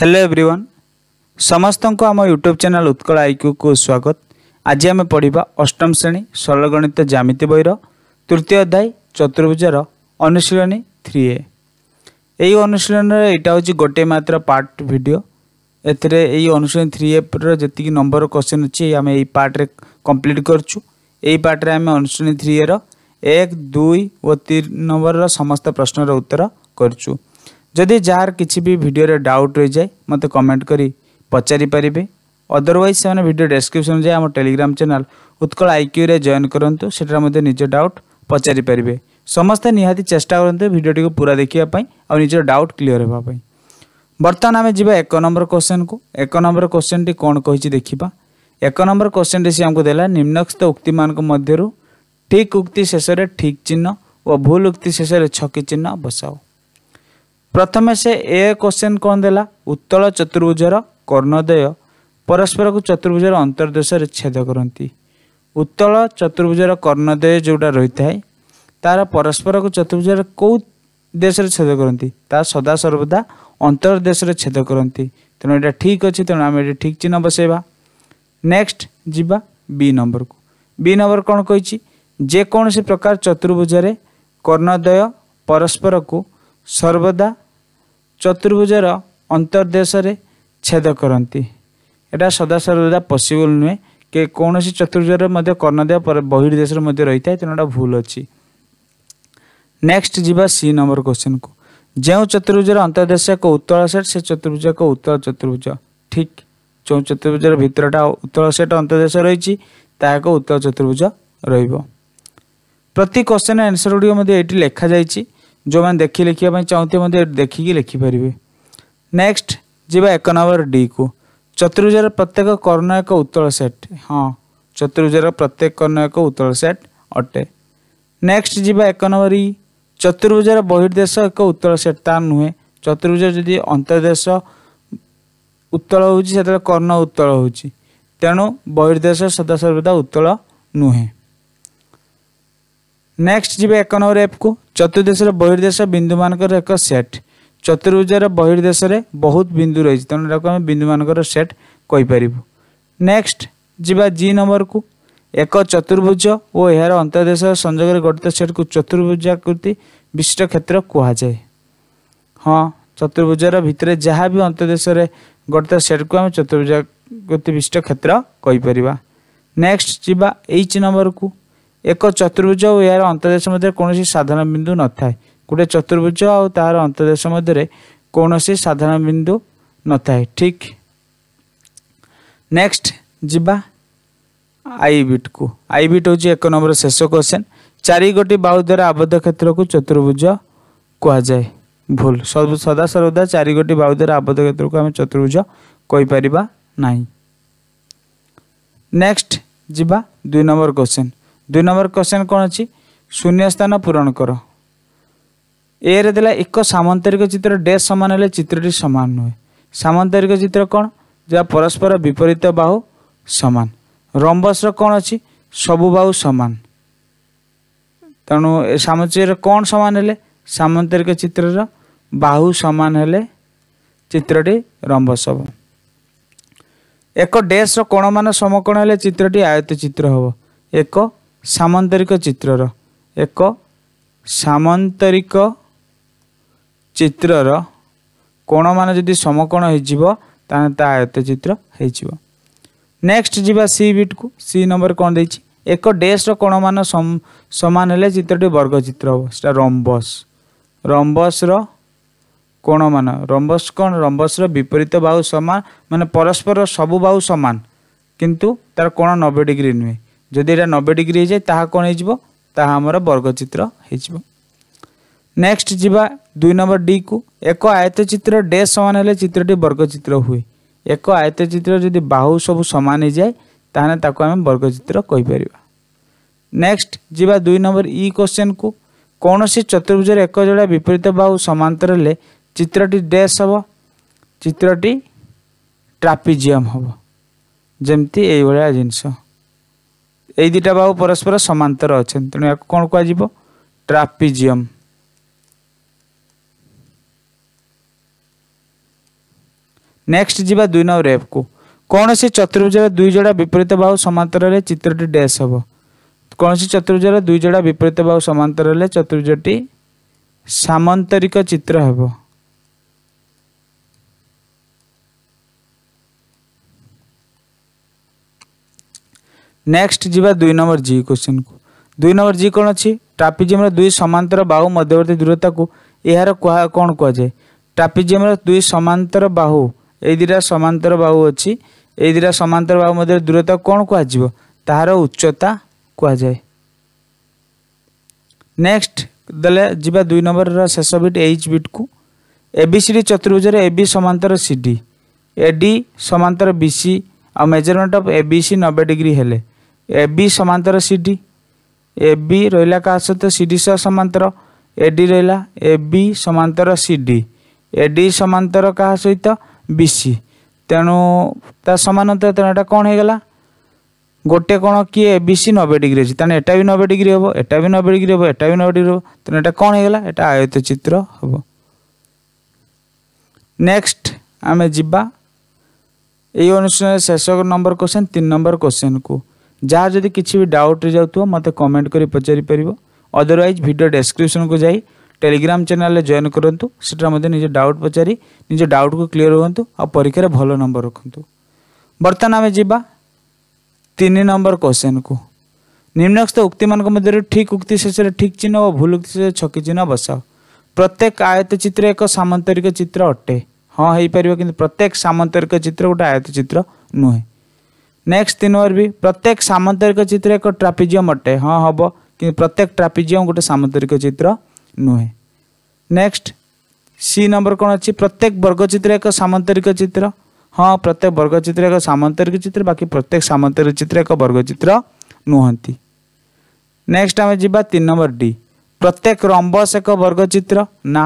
hello everyone ସମସ୍ତଙ୍କୁ ଆମ YouTube channel Utkal ଆଇକ୍ୟୁକୁ ସ୍ୱାଗତ ଆଜି ଆମେ ପଢ଼ିବା ଅଷ୍ଟମ ଶ୍ରେଣୀ ସରଳଗଣିତ ଜ୍ୟାମିତି ବହିର ତୃତୀୟ ଅଧ୍ୟାୟ ଚତୁର୍ଭୁଜର ଅନୁଶୀଳନୀ ଥ୍ରୀ ଏ ଏହି ଅନୁଶୀଳନୀରେ ଏଇଟା ହେଉଛି ଗୋଟିଏ ମାତ୍ର ପାର୍ଟ ଭିଡ଼ିଓ ଏଥିରେ ଏହି ଅନୁଶୀଳନୀ ଥ୍ରୀ ଏର ଯେତିକି ନମ୍ବର କ୍ୱେଶ୍ଚିନ୍ ଅଛି ଆମେ ଏଇ ପାର୍ଟରେ କମ୍ପ୍ଲିଟ୍ କରୁଛୁ ଏହି ପାର୍ଟରେ ଆମେ ଅନୁଶୀଳନୀ ଥ୍ରୀ ଏର ଏକ ଦୁଇ ଓ ତିନି ନମ୍ବରର ସମସ୍ତ ପ୍ରଶ୍ନର ଉତ୍ତର କରୁଛୁ ଯଦି ଯାହାର କିଛି ବି ଭିଡ଼ିଓରେ ଡାଉଟ୍ ରହିଯାଏ ମୋତେ କମେଣ୍ଟ କରି ପଚାରିପାରିବେ ଅଦରୱାଇଜ୍ ସେମାନେ ଭିଡ଼ିଓ ଡେସ୍କ୍ରିପ୍ସନ୍ ଯାଇ ଆମ ଟେଲିଗ୍ରାମ ଚ୍ୟାନେଲ୍ ଉତ୍କଳ ଆଇକ୍ୟୁରେ ଜଏନ୍ କରନ୍ତୁ ସେଠାରେ ମଧ୍ୟ ନିଜ ଡାଉଟ୍ ପଚାରିପାରିବେ ସମସ୍ତେ ନିହାତି ଚେଷ୍ଟା କରନ୍ତୁ ଭିଡ଼ିଓଟିକୁ ପୁରା ଦେଖିବା ପାଇଁ ଆଉ ନିଜର ଡାଉଟ୍ କ୍ଲିଅର୍ ହେବା ପାଇଁ ବର୍ତ୍ତମାନ ଆମେ ଯିବା ଏକ ନମ୍ବର କୋଶ୍ଚେନ୍କୁ ଏକ ନମ୍ବର କୋଶ୍ଚେନ୍ଟି କ'ଣ କହିଛି ଦେଖିବା ଏକ ନମ୍ବର କୋଶ୍ଚେନ୍ଟି ସେ ଆମକୁ ଦେଲା ନିମ୍ନକ୍ତ ଉକ୍ତିମାନଙ୍କ ମଧ୍ୟରୁ ଠିକ୍ ଉକ୍ତି ଶେଷରେ ଠିକ୍ ଚିହ୍ନ ଓ ଭୁଲ ଉକ୍ତି ଶେଷରେ ଛକି ଚିହ୍ନ ବସାଅ ପ୍ରଥମେ ସେ ଏ କ୍ୱେଶ୍ଚିନ୍ କ'ଣ ଦେଲା ଉତ୍ତଳ ଚତୁର୍ଭୁଜର କର୍ଣ୍ଣୋଦୟ ପରସ୍ପରକୁ ଚତୁର୍ଭୁଜର ଅନ୍ତର୍ଦ୍ଦେଶରେ ଛେଦ କରନ୍ତି ଉତ୍ତଳ ଚତୁର୍ଭୁଜର କର୍ଣ୍ଣୋଦୟ ଯେଉଁଟା ରହିଥାଏ ତା'ର ପରସ୍ପରକୁ ଚତୁର୍ଭୁଜରେ କେଉଁ ଦେଶରେ ଛେଦ କରନ୍ତି ତା ସଦାସର୍ବଦା ଅନ୍ତର୍ଦ୍ଦେଶରେ ଛେଦ କରନ୍ତି ତେଣୁ ଏଇଟା ଠିକ୍ ଅଛି ତେଣୁ ଆମେ ଏଠି ଠିକ୍ ଚିହ୍ନ ବସେଇବା ନେକ୍ସଟ୍ ଯିବା ବି ନମ୍ବରକୁ ବି ନମ୍ବର କ'ଣ କହିଛି ଯେକୌଣସି ପ୍ରକାର ଚତୁର୍ଭୁଜରେ କର୍ଣ୍ଣୋଦୟ ପରସ୍ପରକୁ ସର୍ବଦା ଚତୁର୍ଭୁଜର ଅନ୍ତର୍ଦ୍ଦେଶରେ ଛେଦ କରନ୍ତି ଏଇଟା ସଦାସର୍ବଦା ପସିବଲ୍ ନୁହେଁ କି କୌଣସି ଚତୁର୍ଭୁଜରେ ମଧ୍ୟ କର୍ଣ୍ଣଦେହ ଦେଶରେ ମଧ୍ୟ ରହିଥାଏ ତେଣୁ ଏଇଟା ଭୁଲ ଅଛି ନେକ୍ସଟ ଯିବା ସି ନମ୍ବର କୋଶ୍ଚିନ୍କୁ ଯେଉଁ ଚତୁର୍ଭୁଜର ଅନ୍ତର୍ଦ୍ଦେଶ ଏକ ଉତ୍ତଳ ସେଟ୍ ସେ ଚତୁର୍ଭୁଜ ଏକ ଉତ୍ତଳ ଚତୁର୍ଭୁଜ ଠିକ୍ ଯେଉଁ ଚତୁର୍ଭୁଜର ଭିତରଟା ଉତ୍ତଳ ସେଟ୍ ଅନ୍ତର୍ଦ୍ଦେଶ ରହିଛି ତାହା ଏକ ଉତ୍ତଳ ଚତୁର୍ଭୁଜ ରହିବ ପ୍ରତି କୋଶ୍ଚିନ୍ ଆନ୍ସର ଗୁଡ଼ିକ ମଧ୍ୟ ଏଇଠି ଲେଖାଯାଇଛି जो जोमा देखिलेखेको चाहथे म देखिकि लेखिपारे नेक्स्ट जुवा एक नम्बर डी को र प्रत्येक कर्ण एक उत्तल सेट हतुर्भुज र प्रत्येक कर्ण एक उत्तल सेट अटे नेक्सट जुवा एक नम्बर इ चतुर्भुज र बहिदेश एक उत्तल सेट ता नहेँ चतुर्भुज जति अन्तर्देश उत्तल हौ त कर्ण उत्तल हौ तेणु बहिर्देश सदा सर्वदा उत्तल नहुए ନେକ୍ସଟ ଯିବେ ଏକ ନମ୍ବର ଏପ୍କୁ ଚତୁର୍ଦ୍ଦେଶର ବହିର୍ଦେଶ ବିନ୍ଦୁମାନଙ୍କର ଏକ ସେଟ୍ ଚତୁର୍ଭୁଜର ବହିର୍ଦେଶରେ ବହୁତ ବିନ୍ଦୁ ରହିଛି ତେଣୁ ଏହାକୁ ଆମେ ବିନ୍ଦୁମାନଙ୍କର ସେଟ୍ କହିପାରିବୁ ନେକ୍ସଟ ଯିବା ଜି ନମ୍ବରକୁ ଏକ ଚତୁର୍ଭୁଜ ଓ ଏହାର ଅନ୍ତର୍ଦେଶ ସଂଯୋଗରେ ଗଠିତ ସେଟ୍କୁ ଚତୁର୍ଭୁଜାକୃତି ବିଶିଷ୍ଟ କ୍ଷେତ୍ର କୁହାଯାଏ ହଁ ଚତୁର୍ଭୁଜର ଭିତରେ ଯାହା ବି ଅନ୍ତର୍ଦେଶରେ ଗଠିତ ସେଟ୍କୁ ଆମେ ଚତୁର୍ଭୁଜାକୃତି ବିଶିଷ୍ଟ କ୍ଷେତ୍ର କହିପାରିବା ନେକ୍ସଟ ଯିବା ଏଇଚ ନମ୍ବରକୁ ଏକ ଚତୁର୍ଭୁଜ ଓ ଏହାର ଅନ୍ତର୍ଦେଶ ମଧ୍ୟରେ କୌଣସି ସାଧାରଣ ବିନ୍ଦୁ ନଥାଏ ଗୋଟିଏ ଚତୁର୍ଭୁଜ ଆଉ ତାହାର ଅନ୍ତର୍ଦେଶ ମଧ୍ୟରେ କୌଣସି ସାଧାରଣ ବିନ୍ଦୁ ନଥାଏ ଠିକ୍ ନେକ୍ସଟ ଯିବା ଆଇବିଟ୍କୁ ଆଇବିଟ୍ ହେଉଛି ଏକ ନମ୍ବର ଶେଷ କ୍ୱେଶ୍ଚନ୍ ଚାରିଗୋଟି ବାହୁ ଦ୍ୱାରା ଆବଦ୍ଧ କ୍ଷେତ୍ରକୁ ଚତୁର୍ଭୁଜ କୁହାଯାଏ ଭୁଲ ସଦା ସର୍ବଦା ଚାରିଗୋଟି ବାହୁ ଦ୍ୱାରା ଆବଦ୍ଧ କ୍ଷେତ୍ରକୁ ଆମେ ଚତୁର୍ଭୁଜ କହିପାରିବା ନାହିଁ ନେକ୍ସଟ ଯିବା ଦୁଇ ନମ୍ବର କ୍ୱେଶ୍ଚନ୍ ଦୁଇ ନମ୍ବର କ୍ୱେଶ୍ଚନ୍ କ'ଣ ଅଛି ଶୂନ୍ୟ ସ୍ଥାନ ପୂରଣ କର ଏରେ ଦେଲା ଏକ ସାମନ୍ତରିକ ଚିତ୍ର ଡେସ୍ ସମାନ ହେଲେ ଚିତ୍ରଟି ସମାନ ନୁହେଁ ସାମନ୍ତରିକ ଚିତ୍ର କ'ଣ ଯାହା ପରସ୍ପର ବିପରୀତ ବାହୁ ସମାନ ରମ୍ବସ୍ର କ'ଣ ଅଛି ସବୁ ବାହୁ ସମାନ ତେଣୁ ଏ ସାମଚିର କ'ଣ ସମାନ ହେଲେ ସାମନ୍ତରିକ ଚିତ୍ରର ବାହୁ ସମାନ ହେଲେ ଚିତ୍ରଟି ରମ୍ବସ୍ ହେବ ଏକ ଡେସ୍ର କୋଣମାନ ସମକୋଣ ହେଲେ ଚିତ୍ରଟି ଆୟତ ଚିତ୍ର ହେବ ଏକ ସାମନ୍ତରିକ ଚିତ୍ରର ଏକ ସାମନ୍ତରିକ ଚିତ୍ରର କୋଣମାନ ଯଦି ସମକୋଣ ହୋଇଯିବ ତାହେଲେ ତା ଆୟତ ଚିତ୍ର ହୋଇଯିବ ନେକ୍ସଟ ଯିବା ସି ବିଟ୍କୁ ସି ନମ୍ବର କ'ଣ ଦେଇଛି ଏକ ଡେସ୍ର କୋଣମାନ ସମାନ ହେଲେ ଚିତ୍ରଟି ବର୍ଗ ଚିତ୍ର ହେବ ସେଟା ରମ୍ବସ ରମ୍ବସର କୋଣମାନ ରମ୍ବସ କ'ଣ ରମ୍ବସର ବିପରୀତ ବାହୁ ସମାନ ମାନେ ପରସ୍ପର ସବୁ ବାହୁ ସମାନ କିନ୍ତୁ ତାର କୋଣ ନବେ ଡିଗ୍ରୀ ନୁହେଁ ଯଦି ଏଇଟା ନବେ ଡିଗ୍ରୀ ହୋଇଯାଏ ତାହା କ'ଣ ହୋଇଯିବ ତାହା ଆମର ବର୍ଗଚିତ୍ର ହୋଇଯିବ ନେକ୍ସଟ ଯିବା ଦୁଇ ନମ୍ବର ଡିକୁ ଏକ ଆୟତଚିତ୍ର ଡେ ସମାନ ହେଲେ ଚିତ୍ରଟି ବର୍ଗଚିତ୍ର ହୁଏ ଏକ ଆୟତଚିତ୍ର ଯଦି ବାହୁ ସବୁ ସମାନ ହୋଇଯାଏ ତାହେଲେ ତାକୁ ଆମେ ବର୍ଗଚିତ୍ର କହିପାରିବା ନେକ୍ସଟ ଯିବା ଦୁଇ ନମ୍ବର ଇ e କୋଶ୍ଚେନ୍କୁ କୌଣସି ଚତୁର୍ଭୁଜରେ ଏକ ଯୋଡ଼ା ବିପରୀତ ବାହୁ ସମାନ୍ତର ହେଲେ ଚିତ୍ରଟି ଡେସ୍ ହେବ ଚିତ୍ରଟି ଟ୍ରାପିଜିୟମ୍ ହେବ ଯେମିତି ଏଇଭଳିଆ ଜିନିଷ ଏଇ ଦୁଇଟା ବାହୁ ପରସ୍ପର ସମାନ୍ତର ଅଛନ୍ତି ତେଣୁ ଏହାକୁ କ'ଣ କୁହାଯିବ ଟ୍ରାପିଜିୟମ ନେକ୍ସଟ ଯିବା ଦୁଇ ନମ୍ବର ରେପ୍କୁ କୌଣସି ଚତୁର୍ଭୁଜର ଦୁଇଜଣ ବିପରୀତ ବାହୁ ସମାନ୍ତରରେ ଚିତ୍ରଟି ଡ୍ୟାସ୍ ହେବ କୌଣସି ଚତୁର୍ଭୁଜର ଦୁଇଜଣ ବିପରୀତ ବାହୁ ସମାନ୍ତର ହେଲେ ଚତୁର୍ଭୁଜଟି ସାମନ୍ତରିକ ଚିତ୍ର ହେବ ନେକ୍ସଟ ଯିବା ଦୁଇ ନମ୍ବର ଜି କୋଶ୍ଚିନ୍କୁ ଦୁଇ ନମ୍ବର ଜି କ'ଣ ଅଛି ଟ୍ରାପିଜିମ୍ର ଦୁଇ ସମାନ୍ତର ବାହୁ ମଧ୍ୟବର୍ତ୍ତୀ ଦୂରତାକୁ ଏହାର କୁହା କ'ଣ କୁହାଯାଏ ଟ୍ରାପିଜିମ୍ର ଦୁଇ ସମାନ୍ତର ବାହୁ ଏଇ ଦୁଇଟା ସମାନ୍ତର ବାହୁ ଅଛି ଏଇ ଦୁଇଟା ସମାନ୍ତର ବାହୁ ମଧ୍ୟରେ ଦୂରତା କ'ଣ କୁହାଯିବ ତାହାର ଉଚ୍ଚତା କୁହାଯାଏ ନେକ୍ସଟ ଦେଲେ ଯିବା ଦୁଇ ନମ୍ବରର ଶେଷ ବିଟ୍ ଏଚ୍ ବିଟ୍କୁ ଏ ବି ସି ଡି ଚତୁର୍ଭୁଜରେ ଏ ବି ସମାନ୍ତର ସି ଡି ଏ ଡି ସମାନ୍ତର ବି ସି ଆଉ measurement of A B C ନବେ ଡିଗ୍ରୀ ହେଲେ ଏ ବି ସମାନ୍ତର ସି ଡି ଏ ବି ରହିଲା କାହା ସହିତ ସି ଡି ସହ ସମାନ୍ତର ଏ ଡି ରହିଲା ଏ ବି ସମାନ୍ତର ସି ଡି ଏ ଡି ସମାନ୍ତର କାହା ସହିତ ବି ସି ତେଣୁ ତା ସମାନତା ତେଣୁ ଏଇଟା କ'ଣ ହେଇଗଲା ଗୋଟେ କ'ଣ କିଏ ଏ ବି ସି ନବେ ଡିଗ୍ରୀ ଅଛି ତେଣୁ ଏଟା ବି ନବେ ଡିଗ୍ରୀ ହେବ ଏଟା ବି ନବେ ଡିଗ୍ରୀ ହେବ ଏଟା ବି ନବେ ଡିଗ୍ରୀ ହେବ ତେଣୁ ଏଇଟା କ'ଣ ହେଇଗଲା ଏଇଟା ଆୟତ ଚିତ୍ର ହେବ ନେକ୍ସଟ ଆମେ ଯିବା ଏଇ ଅନୁଷ୍ଠାନରେ ଶେଷ ନମ୍ବର କୋଶ୍ଚିନ୍ ତିନି ନମ୍ବର କୋଶ୍ଚିନ୍କୁ ଯାହା ଯଦି କିଛି ବି ଡାଉଟ୍ ରହିଯାଉଥିବ ମୋତେ କମେଣ୍ଟ କରି ପଚାରିପାରିବ ଅଦରୱାଇଜ୍ ଭିଡ଼ିଓ ଡେସ୍କ୍ରିପ୍ସନ୍କୁ ଯାଇ ଟେଲିଗ୍ରାମ ଚ୍ୟାନେଲରେ ଜଏନ୍ କରନ୍ତୁ ସେଠାରେ ମଧ୍ୟ ନିଜ ଡାଉଟ୍ ପଚାରି ନିଜ ଡାଉଟ୍କୁ କ୍ଲିଅର୍ ହୁଅନ୍ତୁ ଆଉ ପରୀକ୍ଷାରେ ଭଲ ନମ୍ବର ରଖନ୍ତୁ ବର୍ତ୍ତମାନ ଆମେ ଯିବା ତିନି ନମ୍ବର କୋଶ୍ଚିନ୍କୁ ନିମ୍ନସ୍ଥ ଉକ୍ତିମାନଙ୍କ ମଧ୍ୟରୁ ଠିକ୍ ଉକ୍ତି ଶେଷରେ ଠିକ୍ ଚିହ୍ନ ଓ ଭୁଲ ଉକ୍ତି ଶେଷରେ ଛକି ଚିହ୍ନ ବସାଅ ପ୍ରତ୍ୟେକ ଆୟତ ଚିତ୍ର ଏକ ସାମନ୍ତରିକ ଚିତ୍ର ଅଟେ ହଁ ହେଇପାରିବ କିନ୍ତୁ ପ୍ରତ୍ୟେକ ସାମନ୍ତରିକ ଚିତ୍ର ଗୋଟେ ଆୟତ ଚିତ୍ର ନୁହେଁ नेक्स्ट तीन नंबर भी प्रत्येक सामंतरिक चित्र एक ट्रापिजियम अटे हाँ हम हाँ, कि प्रत्येक ट्रापिजियम गोटे सामंतरिक चित्र नुहे नेक्स्ट सी नंबर कौन अच्छी प्रत्येक वर्ग एक सामंतरिक चित्र हाँ प्रत्येक वर्ग एक सामंतरिक चित्र बाकी प्रत्येक सामंतरिक चित्र एक वर्ग चित्र नुहति नेक्स्ट आम जावा तीन नंबर डी प्रत्येक रम्बस एक वर्ग ना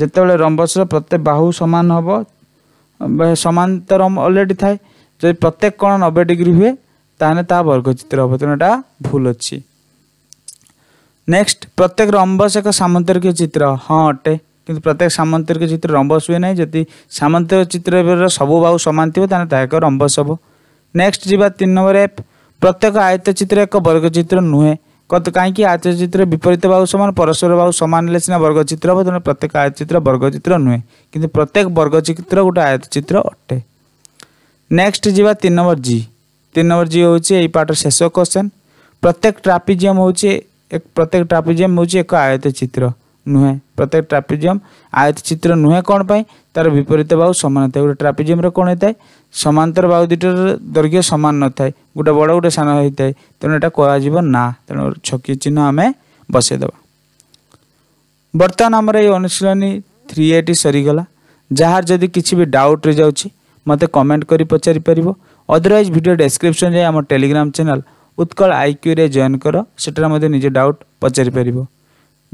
ଯେତେବେଳେ ରମ୍ବସର ପ୍ରତ୍ୟେକ ବାହୁ ସମାନ ହେବ ସମାନ ତ ରମ୍ अलरेडी थाए ଯଦି ପ୍ରତ୍ୟେକ କୋଣ ନବେ ଡିଗ୍ରୀ ହୁଏ ତାହେଲେ ତା ବର୍ଗଚିତ୍ର ଏଇଟା ଭୁଲ ଅଛି ନେକ୍ସଟ ପ୍ରତ୍ୟେକ ରମ୍ବସ ଏକ ସାମନ୍ତରିକ ଚିତ୍ର ହଁ ଅଟେ କିନ୍ତୁ ପ୍ରତ୍ୟେକ ସାମନ୍ତରିକ ଚିତ୍ର ରମ୍ବସ ହୁଏ ନାହିଁ ଯଦି ସାମନ୍ତରିକ ଚିତ୍ର ସବୁ ବାହୁ ସମାନ ଥିବ ତାହେଲେ ତାହା ଏକ ରମ୍ବସ ହେବ ନେକ୍ସଟ ଯିବା ତିନି ନମ୍ବର ଏପ୍ ପ୍ରତ୍ୟେକ ଆୟତ ଚିତ୍ର ଏକ ବର୍ଗଚିତ୍ର ନୁହେଁ କହନ୍ତୁ କାହିଁକି ଆୟତ ଚିତ୍ର ବିପରୀତ ବାହୁ ସମାନ ପରସ୍ପର ବାହୁ ସମାନ ହେଲେ ସିନା ବର୍ଗଚିତ୍ର ହେବ ତେଣୁ ପ୍ରତ୍ୟେକ ଆୟତ ଚିତ୍ର ବର୍ଗଚିତ୍ର ନୁହେଁ କିନ୍ତୁ ପ୍ରତ୍ୟେକ ବର୍ଗଚିତ୍ର ଗୋଟେ ଆୟତ ଚିତ୍ର ଅଟେ ନେକ୍ସଟ ଯିବା ତିନି ନମ୍ବର ଜି ତିନି ନମ୍ବର ଜି ହେଉଛି ଏଇ ପାର୍ଟର ଶେଷ କ୍ୱେଶ୍ଚନ୍ ପ୍ରତ୍ୟେକ ଟ୍ରାପିଜିୟମ୍ ହେଉଛି ପ୍ରତ୍ୟେକ ଟ୍ରାପିଜିୟମ୍ ହେଉଛି ଏକ ଆୟତ ଚିତ୍ର ନୁହେଁ ପ୍ରତ୍ୟେକ ଟ୍ରାପିଜିୟମ୍ ଆୟତ ଚିତ୍ର ନୁହେଁ କ'ଣ ପାଇଁ ତା'ର ବିପରୀତ ବାହୁ ସମାନ ଥାଏ ଗୋଟେ ଟ୍ରାପିଜିୟମ୍ରେ କ'ଣ ହୋଇଥାଏ ସମାନ୍ତର ବାହୁ ଦୁଇଟାର ଦୈର୍ଘ୍ୟ ସମାନ ନଥାଏ ଗୋଟେ ବଡ଼ ଗୋଟେ ସାନ ହୋଇଥାଏ ତେଣୁ ଏଇଟା କୁହାଯିବ ନା ତେଣୁ ଛକି ଚିହ୍ନ ଆମେ ବସାଇଦେବା ବର୍ତ୍ତମାନ ଆମର ଏଇ ଅନୁଶୀଳନୀ ଥ୍ରୀ ଏଇଟି ସରିଗଲା ଯାହାର ଯଦି କିଛି ବି ଡାଉଟ୍ ରହିଯାଉଛି ମୋତେ କମେଣ୍ଟ କରି ପଚାରିପାରିବ ଅଦରୱାଇଜ୍ ଭିଡ଼ିଓ ଡେସ୍କ୍ରିପ୍ସନ୍ରେ ଆମ ଟେଲିଗ୍ରାମ ଚ୍ୟାନେଲ୍ ଉତ୍କଳ ଆଇକ୍ୟୁରେ ଜଏନ୍ କର ସେଠାରେ ମଧ୍ୟ ନିଜ ଡାଉଟ୍ ପଚାରିପାରିବ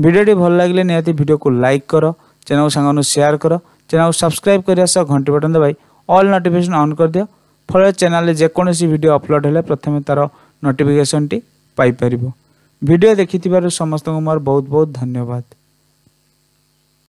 ଭିଡ଼ିଓଟି ଭଲ ଲାଗିଲେ ନିହାତି ଭିଡ଼ିଓକୁ ଲାଇକ୍ କର ଚ୍ୟାନେଲ୍କୁ ସାଙ୍ଗମାନଙ୍କୁ ସେୟାର କର ଚ୍ୟାନେଲ୍କୁ ସବସ୍କ୍ରାଇବ୍ କରିବା ସହ ଘଣ୍ଟି ବଟନ୍ ଦବାଇ ଅଲ୍ ନୋଟିଫିକେସନ୍ ଅନ୍ କରିଦିଅ ଫଳରେ ଚ୍ୟାନେଲ୍ରେ ଯେକୌଣସି ଭିଡ଼ିଓ ଅପଲୋଡ଼ ହେଲେ ପ୍ରଥମେ ତା'ର ନୋଟିଫିକେସନ୍ଟି ପାଇପାରିବ ଭିଡ଼ିଓ ଦେଖିଥିବାରୁ ସମସ୍ତଙ୍କୁ ମୋର ବହୁତ ବହୁତ ଧନ୍ୟବାଦ